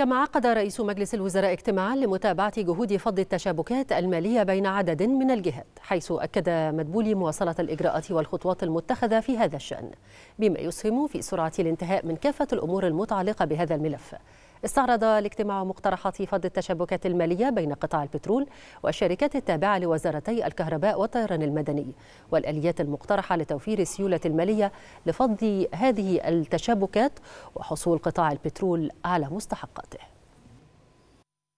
كما عقد رئيس مجلس الوزراء اجتماعا لمتابعة جهود فض التشابكات المالية بين عدد من الجهات حيث أكد مدبولي مواصلة الإجراءات والخطوات المتخذة في هذا الشأن بما يسهم في سرعة الانتهاء من كافة الأمور المتعلقة بهذا الملف استعرض الاجتماع مقترحات فض التشابكات المالية بين قطاع البترول والشركات التابعة لوزارتي الكهرباء والطيران المدني والآليات المقترحة لتوفير السيولة المالية لفض هذه التشابكات وحصول قطاع البترول على مستحقاته